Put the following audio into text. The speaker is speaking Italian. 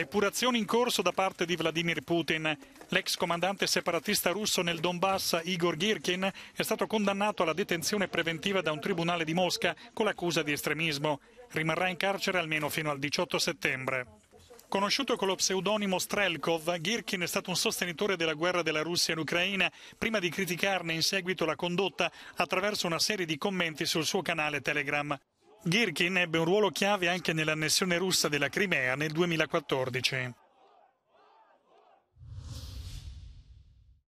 Epurazioni in corso da parte di Vladimir Putin. L'ex comandante separatista russo nel Donbass, Igor Girkin, è stato condannato alla detenzione preventiva da un tribunale di Mosca con l'accusa di estremismo. Rimarrà in carcere almeno fino al 18 settembre. Conosciuto con lo pseudonimo Strelkov, Girkin è stato un sostenitore della guerra della Russia in Ucraina, prima di criticarne in seguito la condotta attraverso una serie di commenti sul suo canale Telegram. Girkin ebbe un ruolo chiave anche nell'annessione russa della Crimea nel 2014.